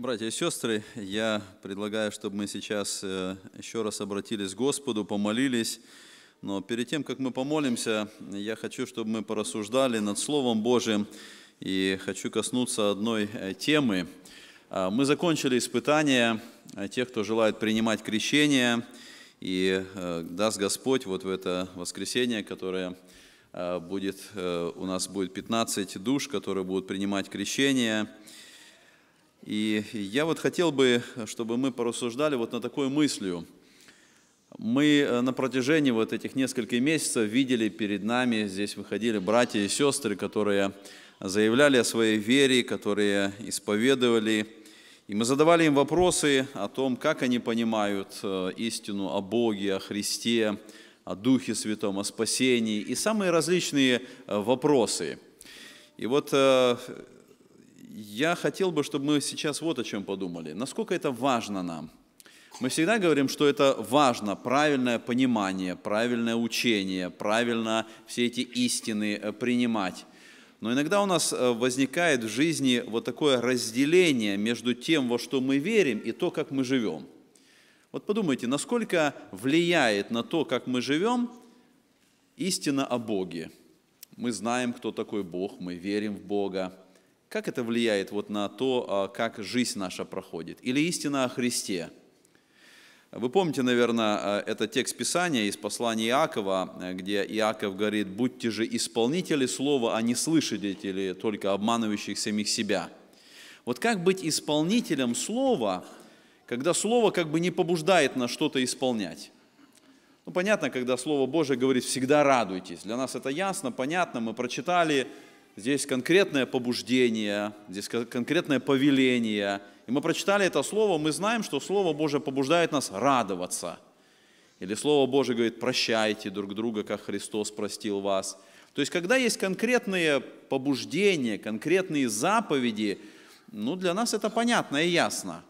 Братья и сестры, я предлагаю, чтобы мы сейчас э, еще раз обратились к Господу, помолились. Но перед тем, как мы помолимся, я хочу, чтобы мы порассуждали над Словом Божьим и хочу коснуться одной э, темы. А, мы закончили испытание э, тех, кто желает принимать крещение, и даст Господь вот в это воскресенье, которое будет, у нас будет 15 душ, которые будут принимать крещение – и я вот хотел бы, чтобы мы порассуждали вот на такой мыслью. Мы э, на протяжении вот этих нескольких месяцев видели перед нами, здесь выходили братья и сестры, которые заявляли о своей вере, которые исповедовали. И мы задавали им вопросы о том, как они понимают э, истину о Боге, о Христе, о Духе Святом, о спасении и самые различные э, вопросы. И вот я хотел бы, чтобы мы сейчас вот о чем подумали. Насколько это важно нам? Мы всегда говорим, что это важно, правильное понимание, правильное учение, правильно все эти истины э, принимать. Но иногда у нас э, возникает в жизни вот такое разделение между тем, во что мы верим, и то, как мы живем. Вот подумайте, насколько влияет на то, как мы живем, истина о Боге. Мы знаем, кто такой Бог, мы верим в Бога, как это влияет вот на то, а, как жизнь наша проходит? Или истина о Христе? Вы помните, наверное, а, это текст Писания из послания Иакова, где Иаков говорит, «Будьте же исполнители слова, а не слышатели, только обманывающих самих себя». Вот как быть исполнителем слова, когда слово как бы не побуждает нас что-то исполнять? Ну, понятно, когда Слово Божие говорит «всегда радуйтесь». Для нас это ясно, понятно, мы прочитали, здесь конкретное побуждение, здесь конкретное повеление. И мы прочитали это слово, мы знаем, что Слово Божие побуждает нас радоваться. Или Слово Божие говорит, прощайте друг друга, как Христос простил вас. То есть, когда есть конкретные побуждения, конкретные заповеди, ну, для нас это понятно и ясно.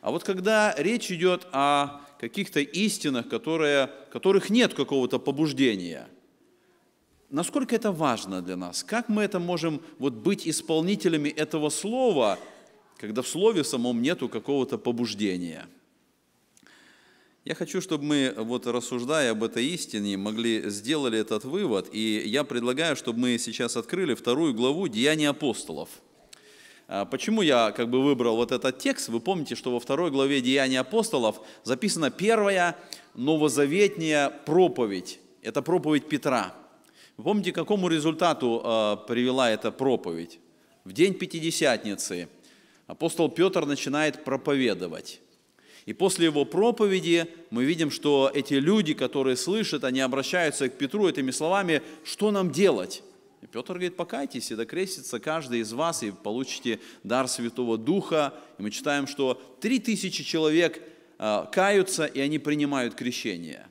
А вот когда речь идет о каких-то истинах, которые, которых нет какого-то побуждения – Насколько это важно для нас? Как мы это можем вот, быть исполнителями этого слова, когда в слове самом нету какого-то побуждения? Я хочу, чтобы мы, вот рассуждая об этой истине, могли сделали этот вывод. И я предлагаю, чтобы мы сейчас открыли вторую главу «Деяния апостолов». А, почему я как бы выбрал вот этот текст? Вы помните, что во второй главе «Деяния апостолов» записана первая новозаветняя проповедь. Это проповедь Петра – Помните, к какому результату э, привела эта проповедь? В день Пятидесятницы апостол Петр начинает проповедовать. И после его проповеди мы видим, что эти люди, которые слышат, они обращаются к Петру этими словами, что нам делать? И Петр говорит, покайтесь, и докрестится каждый из вас, и получите дар Святого Духа. И мы читаем, что три тысячи человек а, каются, и они принимают крещение.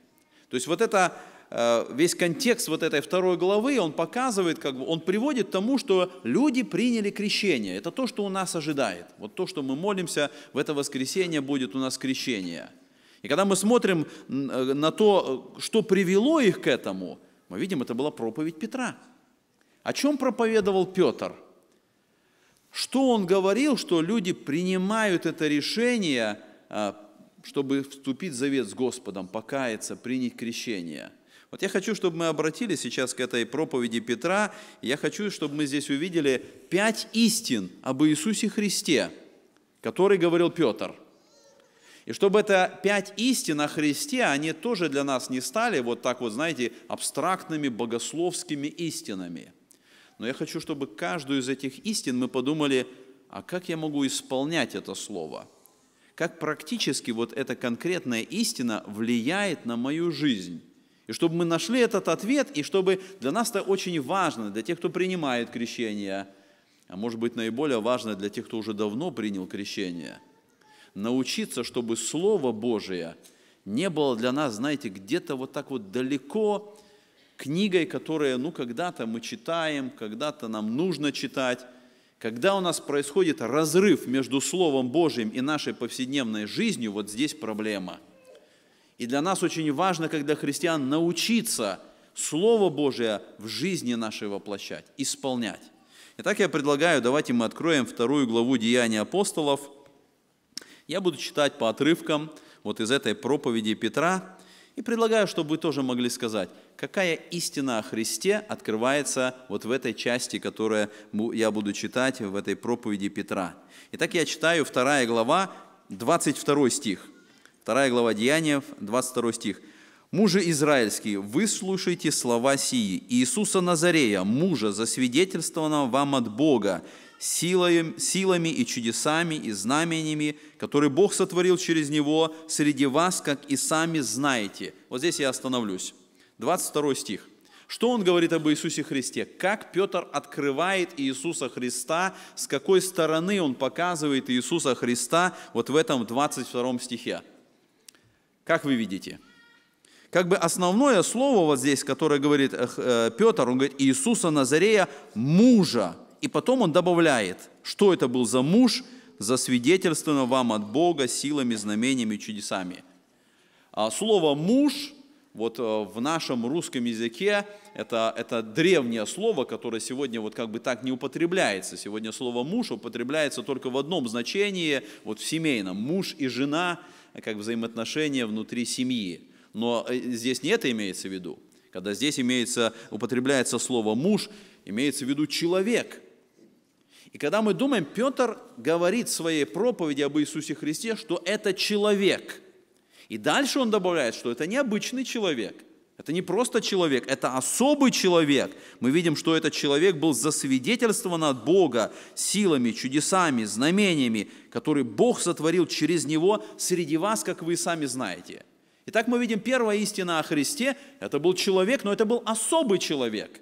То есть вот это Э, весь контекст вот этой второй главы, он показывает, как бы, он приводит к тому, что люди приняли крещение. Это то, что у нас ожидает. Вот то, что мы молимся, в это воскресенье будет у нас крещение. И когда мы смотрим э, на то, э, что привело их к этому, мы видим, это была проповедь Петра. О чем проповедовал Петр? Что он говорил, что люди принимают это решение, чтобы вступить в завет с Господом, покаяться, принять крещение – вот я хочу, чтобы мы обратились сейчас к этой проповеди Петра. Я хочу, чтобы мы здесь увидели пять истин об Иисусе Христе, который говорил Петр. И чтобы это пять истин о Христе, они тоже для нас не стали вот так вот, знаете, абстрактными богословскими истинами. Но я хочу, чтобы каждую из этих истин мы подумали, а как я могу исполнять это слово? Как практически вот эта конкретная истина влияет на мою жизнь? И чтобы мы нашли этот ответ, и чтобы для нас это очень важно, для тех, кто принимает крещение, а может быть наиболее важно для тех, кто уже давно принял крещение, научиться, чтобы Слово Божие не было для нас, знаете, где-то вот так вот далеко книгой, которая, ну, когда-то мы читаем, когда-то нам нужно читать, когда у нас происходит разрыв между Словом Божьим и нашей повседневной жизнью, вот здесь проблема – и для нас очень важно, когда христиан, научиться Слово Божие в жизни нашей воплощать, исполнять. Итак, я предлагаю, давайте мы откроем вторую главу Деяний апостолов. Я буду читать по отрывкам вот из этой проповеди Петра. И предлагаю, чтобы вы тоже могли сказать, какая истина о Христе открывается вот в этой части, которую я буду читать в этой проповеди Петра. Итак, я читаю вторая глава, 22 стих – Вторая глава Деяния, 22 стих. «Мужи израильские, выслушайте слова сии, Иисуса Назарея, мужа, засвидетельствованного вам от Бога, силой, силами и чудесами и знамениями, которые Бог сотворил через него среди вас, как и сами знаете». Вот здесь я остановлюсь. 22 стих. Что он говорит об Иисусе Христе? Как Петр открывает Иисуса Христа, с какой стороны он показывает Иисуса Христа вот в этом 22 стихе. Как вы видите? Как бы основное слово вот здесь, которое говорит э, э, Петр, он говорит Иисуса Назарея, мужа. И потом он добавляет, что это был за муж, засвидетельствовано вам от Бога силами, знамениями, чудесами. А слово «муж» вот э, в нашем русском языке это, это древнее слово, которое сегодня вот как бы так не употребляется. Сегодня слово «муж» употребляется только в одном значении, вот в семейном. Муж и жена – как взаимоотношения внутри семьи. Но э, здесь не это имеется в виду. Когда здесь имеется, употребляется слово «муж», имеется в виду «человек». И когда мы думаем, Петр говорит в своей проповеди об Иисусе Христе, что это человек. И дальше он добавляет, что это необычный человек – это не просто человек, это особый человек. Мы видим, что этот человек был засвидетельствован от Бога силами, чудесами, знамениями, которые Бог сотворил через него среди вас, как вы сами знаете. Итак, мы видим первая истина о Христе. Это был человек, но это был особый человек.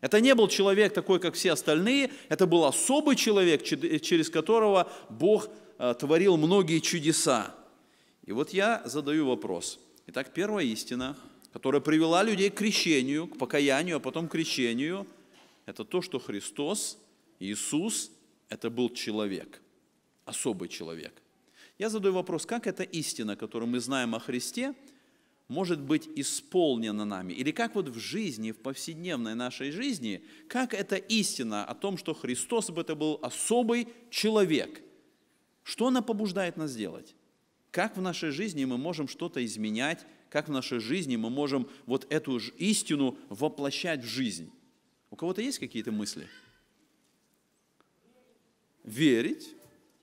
Это не был человек такой, как все остальные. Это был особый человек, через которого Бог э, творил многие чудеса. И вот я задаю вопрос. Итак, первая истина которая привела людей к крещению, к покаянию, а потом к крещению, это то, что Христос, Иисус, это был человек, особый человек. Я задаю вопрос, как эта истина, которую мы знаем о Христе, может быть исполнена нами? Или как вот в жизни, в повседневной нашей жизни, как эта истина о том, что Христос бы это был особый человек, что она побуждает нас делать? Как в нашей жизни мы можем что-то изменять как в нашей жизни мы можем вот эту истину воплощать в жизнь. У кого-то есть какие-то мысли? Верить,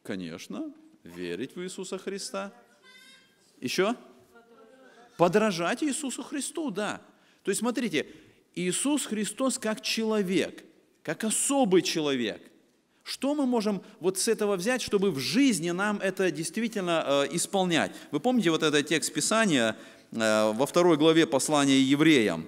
конечно, верить в Иисуса Христа. Еще? Подражать Иисусу Христу, да. То есть смотрите, Иисус Христос как человек, как особый человек. Что мы можем вот с этого взять, чтобы в жизни нам это действительно э, исполнять? Вы помните вот этот текст Писания, Э, во второй главе послания евреям.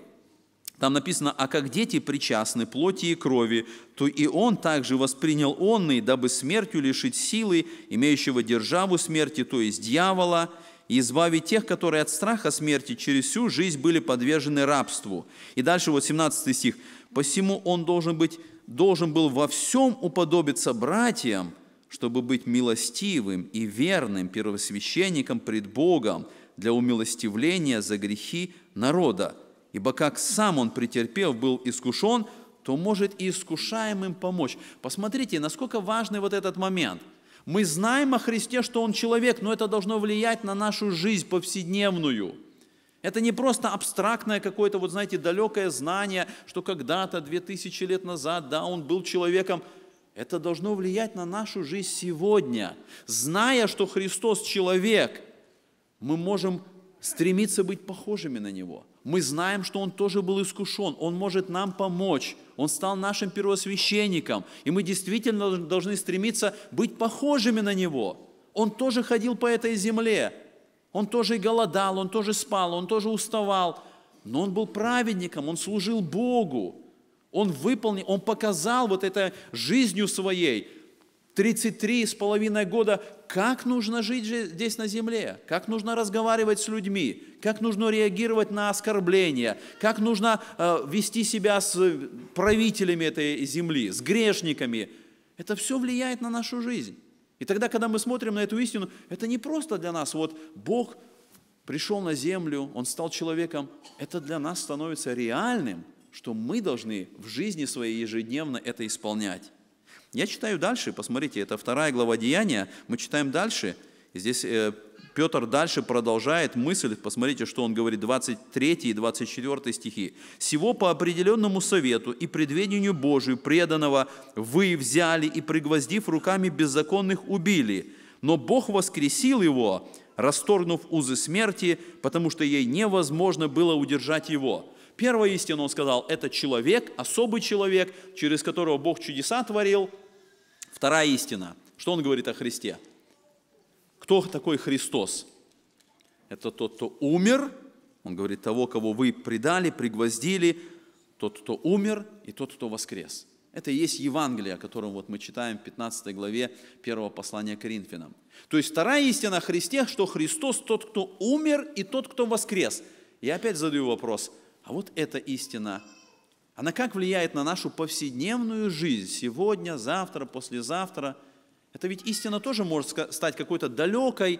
Там написано, а как дети причастны плоти и крови, то и он также воспринял онный, дабы смертью лишить силы, имеющего державу смерти, то есть дьявола, и избавить тех, которые от страха смерти через всю жизнь были подвержены рабству. И дальше вот 17 стих. «Посему он должен, быть, должен был во всем уподобиться братьям, чтобы быть милостивым и верным первосвященником пред Богом, для умилостивления за грехи народа. Ибо как сам он, претерпев, был искушен, то может и искушаемым помочь. Посмотрите, насколько важный вот этот момент. Мы знаем о Христе, что Он человек, но это должно влиять на нашу жизнь повседневную. Это не просто абстрактное какое-то, вот знаете, далекое знание, что когда-то, две тысячи лет назад, да, Он был человеком. Это должно влиять на нашу жизнь сегодня. Зная, что Христос человек – мы можем стремиться быть похожими на Него. Мы знаем, что Он тоже был искушен, Он может нам помочь, Он стал нашим первосвященником, и мы действительно должны стремиться быть похожими на Него. Он тоже ходил по этой земле, Он тоже и голодал, Он тоже спал, Он тоже уставал, но Он был праведником, Он служил Богу, Он выполнил, Он показал вот это жизнью своей, 33 с половиной года как нужно жить здесь на земле, как нужно разговаривать с людьми, как нужно реагировать на оскорбления, как нужно э, вести себя с правителями этой земли, с грешниками. Это все влияет на нашу жизнь. И тогда, когда мы смотрим на эту истину, это не просто для нас, вот Бог пришел на землю, Он стал человеком, это для нас становится реальным, что мы должны в жизни своей ежедневно это исполнять. Я читаю дальше, посмотрите, это вторая глава Деяния, мы читаем дальше, здесь э, Петр дальше продолжает мысль, посмотрите, что он говорит, 23 и 24 стихи. «Сего по определенному совету и предведению Божию преданного вы взяли и, пригвоздив руками беззаконных, убили, но Бог воскресил его, расторгнув узы смерти, потому что ей невозможно было удержать его». Первая истина, он сказал, это человек, особый человек, через которого Бог чудеса творил – Вторая истина. Что он говорит о Христе? Кто такой Христос? Это тот, кто умер, он говорит, того, кого вы предали, пригвоздили, тот, кто умер и тот, кто воскрес. Это и есть Евангелие, о котором вот мы читаем в 15 главе 1 послания Коринфянам. То есть вторая истина о Христе, что Христос тот, кто умер и тот, кто воскрес. Я опять задаю вопрос, а вот эта истина она как влияет на нашу повседневную жизнь сегодня, завтра, послезавтра. Это ведь истина тоже может стать какой-то далекой.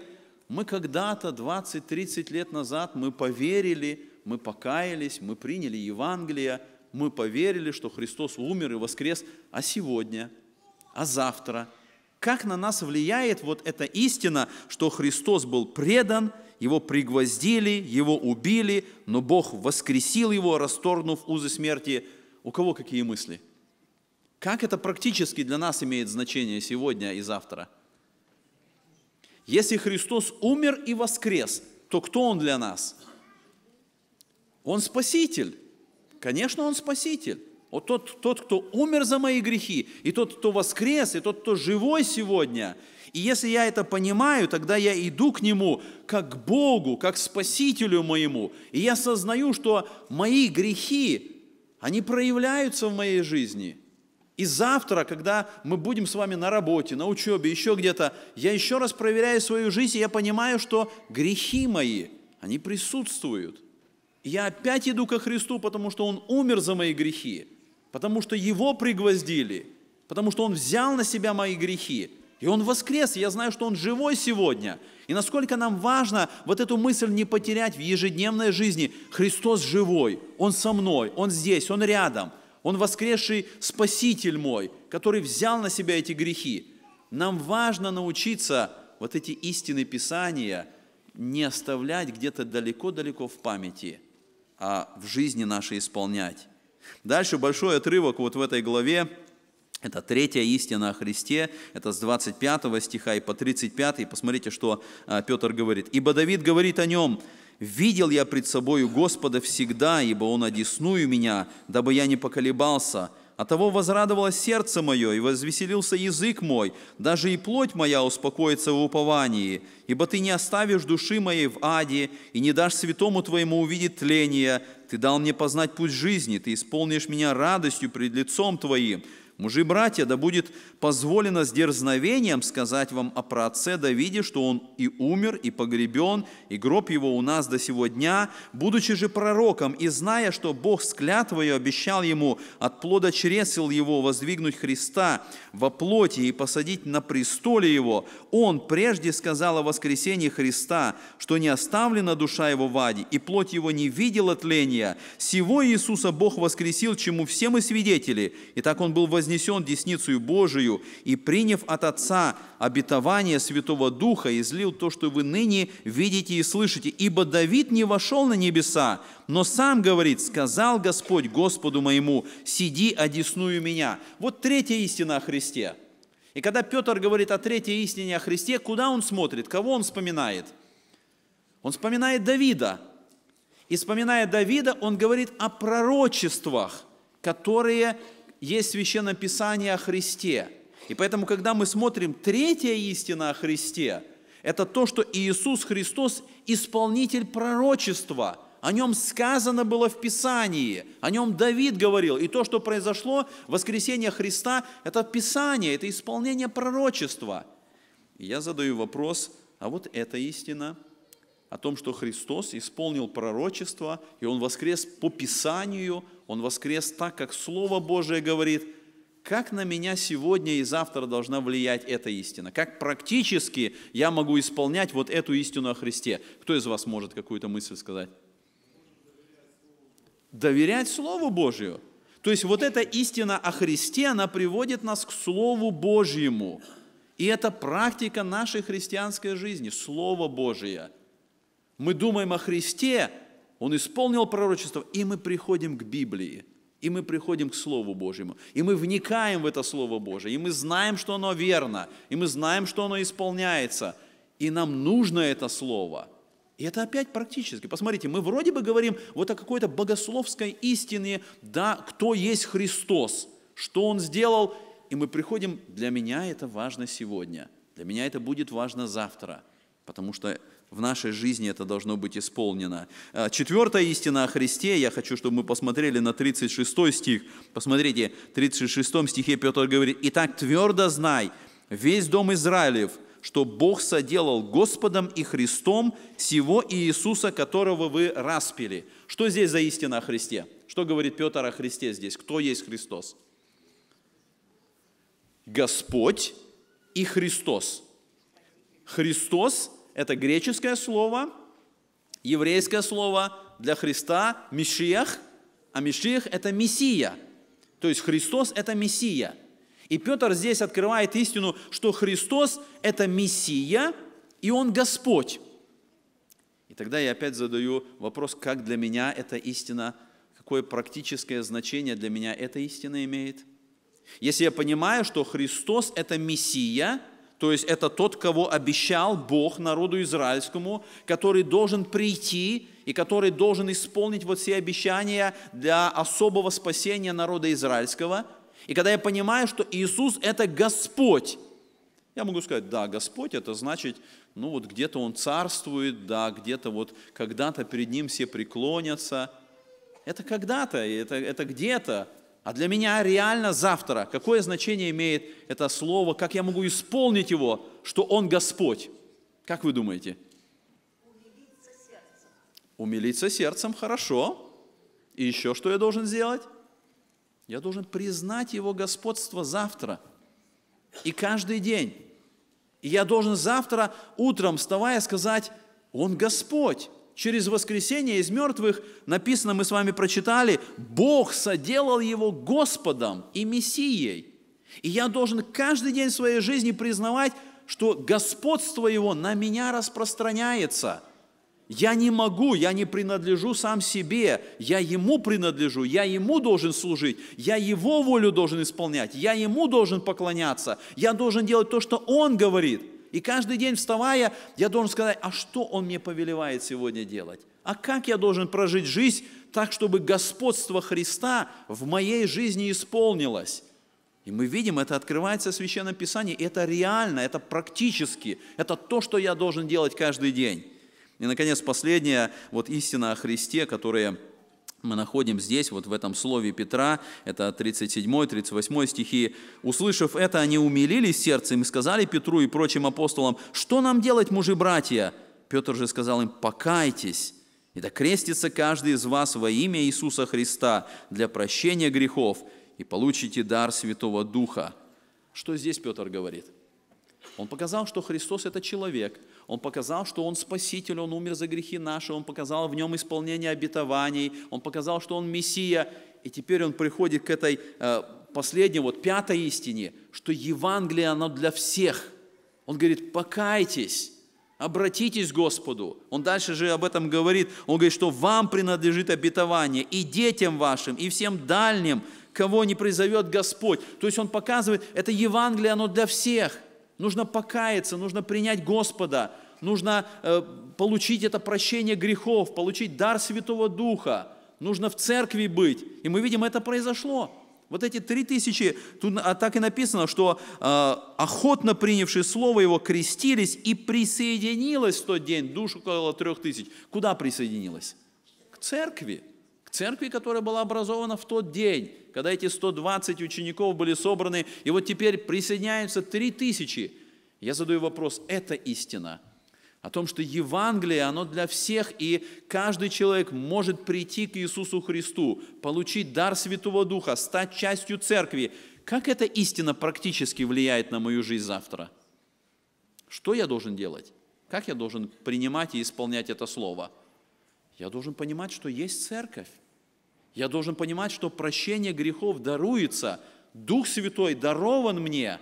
Мы когда-то, 20-30 лет назад, мы поверили, мы покаялись, мы приняли Евангелие, мы поверили, что Христос умер и воскрес, а сегодня, а завтра – как на нас влияет вот эта истина, что Христос был предан, его пригвоздили, его убили, но Бог воскресил его, расторгнув узы смерти. У кого какие мысли? Как это практически для нас имеет значение сегодня и завтра? Если Христос умер и воскрес, то кто Он для нас? Он Спаситель. Конечно, Он Спаситель. Вот тот, тот, кто умер за мои грехи, и тот, кто воскрес, и тот, кто живой сегодня. И если я это понимаю, тогда я иду к Нему как к Богу, как к Спасителю моему. И я сознаю, что мои грехи, они проявляются в моей жизни. И завтра, когда мы будем с вами на работе, на учебе, еще где-то, я еще раз проверяю свою жизнь, и я понимаю, что грехи мои, они присутствуют. я опять иду ко Христу, потому что Он умер за мои грехи потому что Его пригвоздили, потому что Он взял на себя мои грехи. И Он воскрес, и я знаю, что Он живой сегодня. И насколько нам важно вот эту мысль не потерять в ежедневной жизни. Христос живой, Он со мной, Он здесь, Он рядом. Он воскресший Спаситель мой, который взял на себя эти грехи. Нам важно научиться вот эти истины Писания не оставлять где-то далеко-далеко в памяти, а в жизни нашей исполнять. Дальше большой отрывок вот в этой главе, это третья истина о Христе, это с 25 стиха и по 35. Посмотрите, что а, Петр говорит. «Ибо Давид говорит о нем, «Видел я пред собою Господа всегда, ибо Он одесную меня, дабы я не поколебался». А того возрадовалось сердце мое, и возвеселился язык мой, даже и плоть моя успокоится в уповании. Ибо ты не оставишь души моей в аде, и не дашь святому твоему увидеть тление. Ты дал мне познать путь жизни, Ты исполнишь меня радостью пред лицом Твоим. Мужи, братья, да будет позволено с дерзновением сказать вам о праотце Давиде, что он и умер, и погребен, и гроб его у нас до сего дня, будучи же пророком, и зная, что Бог с клятвою обещал ему от плода чресел его воздвигнуть Христа во плоти и посадить на престоле его, он прежде сказал о воскресении Христа, что не оставлена душа его в аде, и плоть его не видела тления. Сего Иисуса Бог воскресил, чему все мы свидетели. И так он был вознесен вознесен десницею Божию, и, приняв от Отца обетование Святого Духа, излил то, что вы ныне видите и слышите. Ибо Давид не вошел на небеса, но сам говорит, сказал Господь Господу моему, сиди, одесную меня». Вот третья истина о Христе. И когда Петр говорит о третьей истине о Христе, куда он смотрит, кого он вспоминает? Он вспоминает Давида. И вспоминая Давида, он говорит о пророчествах, которые есть Священное Писание о Христе. И поэтому, когда мы смотрим третья истина о Христе, это то, что Иисус Христос – исполнитель пророчества. О нем сказано было в Писании, о нем Давид говорил. И то, что произошло, воскресение Христа – это Писание, это исполнение пророчества. И я задаю вопрос, а вот эта истина – о том, что Христос исполнил пророчество, и Он воскрес по Писанию, Он воскрес так, как Слово Божие говорит. Как на меня сегодня и завтра должна влиять эта истина? Как практически я могу исполнять вот эту истину о Христе? Кто из вас может какую-то мысль сказать? Доверять Слову Божию. То есть вот эта истина о Христе, она приводит нас к Слову Божьему. И это практика нашей христианской жизни, Слово Божие – мы думаем о Христе, Он исполнил пророчество, и мы приходим к Библии, и мы приходим к Слову Божьему, и мы вникаем в это Слово Божие, и мы знаем, что оно верно, и мы знаем, что оно исполняется, и нам нужно это Слово. И это опять практически. Посмотрите, мы вроде бы говорим вот о какой-то богословской истине, да, кто есть Христос, что Он сделал, и мы приходим, для меня это важно сегодня, для меня это будет важно завтра, потому что в нашей жизни это должно быть исполнено. Э, Четвертая истина о Христе, я хочу, чтобы мы посмотрели на 36 стих. Посмотрите, в 36 стихе Петр говорит, «Итак твердо знай, весь дом Израилев, что Бог соделал Господом и Христом всего Иисуса, которого вы распили». Что здесь за истина о Христе? Что говорит Петр о Христе здесь? Кто есть Христос? Господь и Христос. Христос это греческое слово, еврейское слово для Христа – Мишиях, а Мишиях – это Мессия. То есть Христос – это Мессия. И Петр здесь открывает истину, что Христос – это Мессия, и Он Господь. И тогда я опять задаю вопрос, как для меня эта истина, какое практическое значение для меня эта истина имеет – если я понимаю, что Христос – это Мессия, то есть это тот, кого обещал Бог народу израильскому, который должен прийти и который должен исполнить вот все обещания для особого спасения народа израильского. И когда я понимаю, что Иисус – это Господь, я могу сказать, да, Господь – это значит, ну вот где-то Он царствует, да, где-то вот когда-то перед Ним все преклонятся. Это когда-то, это, это где-то. А для меня реально завтра, какое значение имеет это слово, как я могу исполнить его, что Он Господь? Как вы думаете? Умилиться сердцем. хорошо. И еще что я должен сделать? Я должен признать Его господство завтра и каждый день. И я должен завтра утром, вставая, сказать, Он Господь через воскресение из мертвых, написано, мы с вами прочитали, Бог соделал его Господом и Мессией. И я должен каждый день своей жизни признавать, что господство его на меня распространяется. Я не могу, я не принадлежу сам себе, я ему принадлежу, я ему должен служить, я его волю должен исполнять, я ему должен поклоняться, я должен делать то, что он говорит. И каждый день вставая, я должен сказать, а что Он мне повелевает сегодня делать? А как я должен прожить жизнь так, чтобы господство Христа в моей жизни исполнилось? И мы видим, это открывается в Священном Писании, это реально, это практически, это то, что я должен делать каждый день. И, наконец, последняя вот истина о Христе, которая мы находим здесь, вот в этом слове Петра, это 37-38 стихи, «Услышав это, они умилились сердцем и сказали Петру и прочим апостолам, что нам делать, мужи-братья?» Петр же сказал им, «Покайтесь, и да крестится каждый из вас во имя Иисуса Христа для прощения грехов, и получите дар Святого Духа». Что здесь Петр говорит? Он показал, что Христос – это человек – он показал, что Он Спаситель, Он умер за грехи наши, Он показал в Нем исполнение обетований, Он показал, что Он Мессия. И теперь Он приходит к этой э, последней, вот пятой истине, что Евангелие, оно для всех. Он говорит, покайтесь, обратитесь к Господу. Он дальше же об этом говорит. Он говорит, что вам принадлежит обетование, и детям вашим, и всем дальним, кого не призовет Господь. То есть он показывает, это Евангелие, оно для всех – нужно покаяться, нужно принять Господа, нужно э, получить это прощение грехов, получить дар Святого Духа, нужно в церкви быть. И мы видим, это произошло. Вот эти три тысячи, тут а так и написано, что э, охотно принявшие Слово Его крестились и присоединилось в тот день душу около трех тысяч. Куда присоединилась? К церкви церкви, которая была образована в тот день, когда эти 120 учеников были собраны, и вот теперь присоединяются 3000. Я задаю вопрос, это истина? О том, что Евангелие, оно для всех, и каждый человек может прийти к Иисусу Христу, получить дар Святого Духа, стать частью церкви. Как эта истина практически влияет на мою жизнь завтра? Что я должен делать? Как я должен принимать и исполнять это слово? Я должен понимать, что есть церковь. Я должен понимать, что прощение грехов даруется, Дух Святой дарован мне,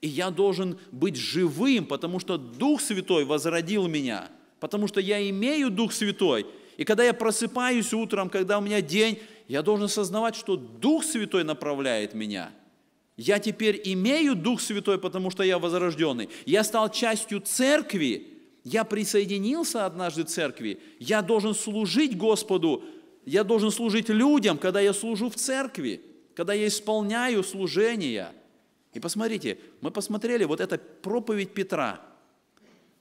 и я должен быть живым, потому что Дух Святой возродил меня, потому что я имею Дух Святой. И когда я просыпаюсь утром, когда у меня день, я должен осознавать, что Дух Святой направляет меня. Я теперь имею Дух Святой, потому что я возрожденный. Я стал частью церкви, я присоединился однажды к церкви, я должен служить Господу, я должен служить людям, когда я служу в церкви, когда я исполняю служение. И посмотрите, мы посмотрели, вот эта проповедь Петра.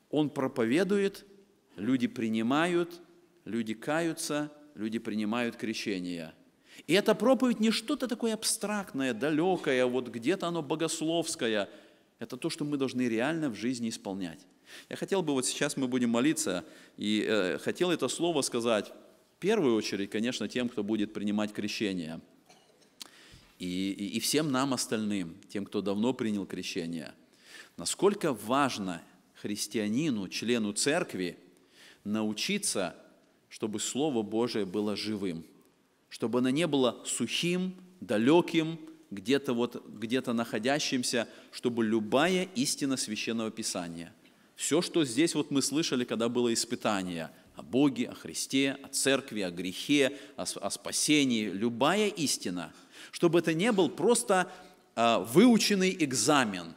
Он проповедует, люди принимают, люди каются, люди принимают крещение. И эта проповедь не что-то такое абстрактное, далекое, вот где-то оно богословское. Это то, что мы должны реально в жизни исполнять. Я хотел бы, вот сейчас мы будем молиться, и э, хотел это слово сказать, первую очередь, конечно, тем, кто будет принимать крещение. И, и, и всем нам остальным, тем, кто давно принял крещение. Насколько важно христианину, члену церкви, научиться, чтобы Слово Божие было живым, чтобы оно не было сухим, далеким, где-то вот, где-то находящимся, чтобы любая истина Священного Писания, все, что здесь вот мы слышали, когда было испытание – о Боге, о Христе, о церкви, о грехе, о, о спасении, любая истина, чтобы это не был просто э, выученный экзамен,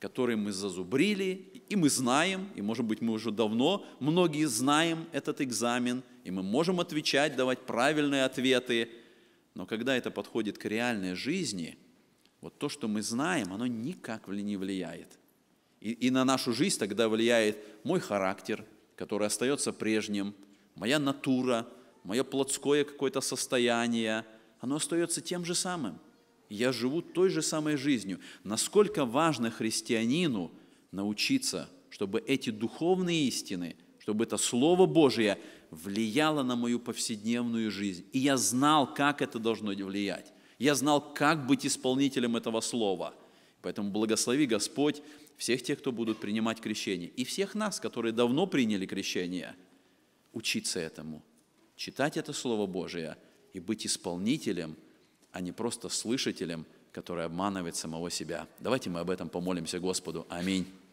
который мы зазубрили, и мы знаем, и, может быть, мы уже давно, многие знаем этот экзамен, и мы можем отвечать, давать правильные ответы, но когда это подходит к реальной жизни, вот то, что мы знаем, оно никак не влияет. И, и на нашу жизнь тогда влияет мой характер – которое остается прежним, моя натура, мое плотское какое-то состояние, оно остается тем же самым. Я живу той же самой жизнью. Насколько важно христианину научиться, чтобы эти духовные истины, чтобы это Слово Божие влияло на мою повседневную жизнь. И я знал, как это должно влиять. Я знал, как быть исполнителем этого Слова. Поэтому благослови Господь всех тех, кто будут принимать крещение, и всех нас, которые давно приняли крещение, учиться этому, читать это Слово Божие и быть исполнителем, а не просто слышателем, который обманывает самого себя. Давайте мы об этом помолимся Господу. Аминь.